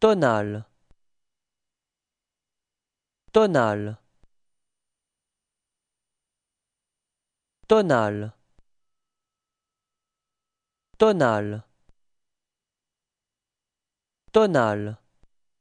tonal tonal tonal tonal tonal